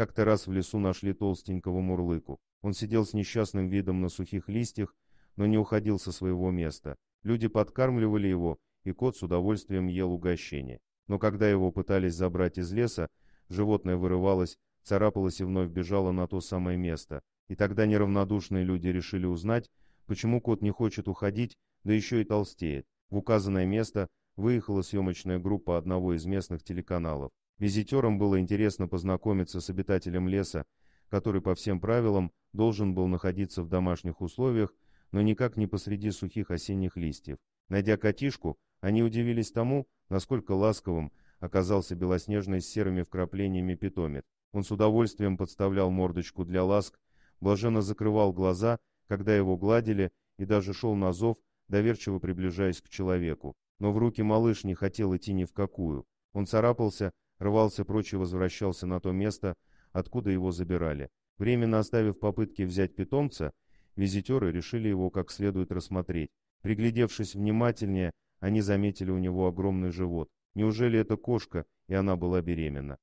Как-то раз в лесу нашли толстенького мурлыку. Он сидел с несчастным видом на сухих листьях, но не уходил со своего места. Люди подкармливали его, и кот с удовольствием ел угощение. Но когда его пытались забрать из леса, животное вырывалось, царапалось и вновь бежало на то самое место. И тогда неравнодушные люди решили узнать, почему кот не хочет уходить, да еще и толстеет. В указанное место выехала съемочная группа одного из местных телеканалов. Визитерам было интересно познакомиться с обитателем леса, который по всем правилам должен был находиться в домашних условиях, но никак не посреди сухих осенних листьев. Найдя котишку, они удивились тому, насколько ласковым оказался белоснежный с серыми вкраплениями питомец. Он с удовольствием подставлял мордочку для ласк, блаженно закрывал глаза, когда его гладили, и даже шел на зов, доверчиво приближаясь к человеку. Но в руки малыш не хотел идти ни в какую. Он царапался, рвался прочь и возвращался на то место, откуда его забирали. Временно оставив попытки взять питомца, визитеры решили его как следует рассмотреть. Приглядевшись внимательнее, они заметили у него огромный живот. Неужели это кошка, и она была беременна?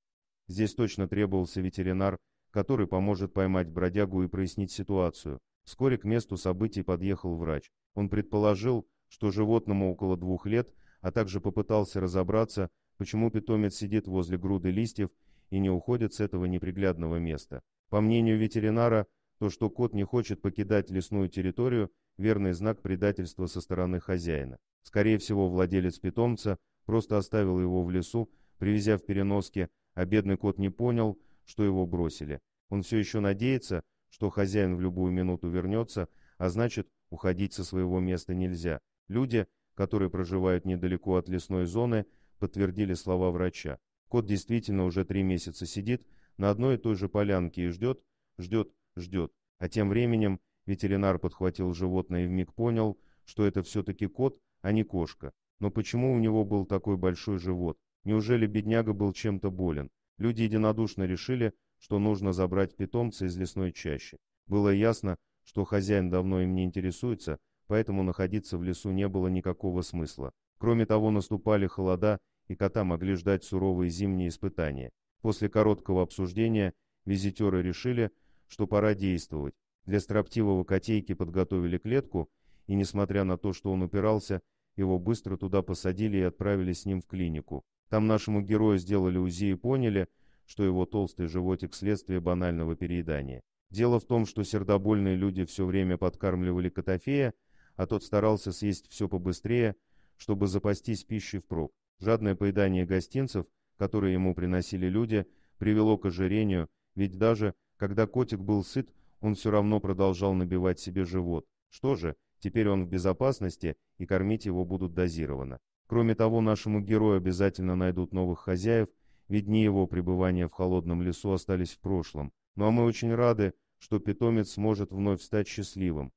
Здесь точно требовался ветеринар, который поможет поймать бродягу и прояснить ситуацию. Вскоре к месту событий подъехал врач. Он предположил, что животному около двух лет, а также попытался разобраться, почему питомец сидит возле груды листьев и не уходит с этого неприглядного места. По мнению ветеринара, то, что кот не хочет покидать лесную территорию, верный знак предательства со стороны хозяина. Скорее всего, владелец питомца просто оставил его в лесу, привезя в переноске, а бедный кот не понял, что его бросили. Он все еще надеется, что хозяин в любую минуту вернется, а значит, уходить со своего места нельзя. Люди, которые проживают недалеко от лесной зоны, подтвердили слова врача. Кот действительно уже три месяца сидит на одной и той же полянке и ждет, ждет, ждет. А тем временем ветеринар подхватил животное и вмиг понял, что это все-таки кот, а не кошка. Но почему у него был такой большой живот? Неужели бедняга был чем-то болен? Люди единодушно решили, что нужно забрать питомца из лесной чащи. Было ясно, что хозяин давно им не интересуется, поэтому находиться в лесу не было никакого смысла. Кроме того, наступали холода, и кота могли ждать суровые зимние испытания. После короткого обсуждения визитеры решили, что пора действовать. Для строптивого котейки подготовили клетку, и, несмотря на то, что он упирался, его быстро туда посадили и отправили с ним в клинику. Там нашему герою сделали УЗИ и поняли, что его толстый животик следствие банального переедания. Дело в том, что сердобольные люди все время подкармливали Котофея, а тот старался съесть все побыстрее, чтобы запастись пищей впрок. Жадное поедание гостинцев, которые ему приносили люди, привело к ожирению, ведь даже когда котик был сыт, он все равно продолжал набивать себе живот. Что же, теперь он в безопасности, и кормить его будут дозированно. Кроме того, нашему герою обязательно найдут новых хозяев, ведь дни его пребывания в холодном лесу остались в прошлом. Ну а мы очень рады, что питомец сможет вновь стать счастливым.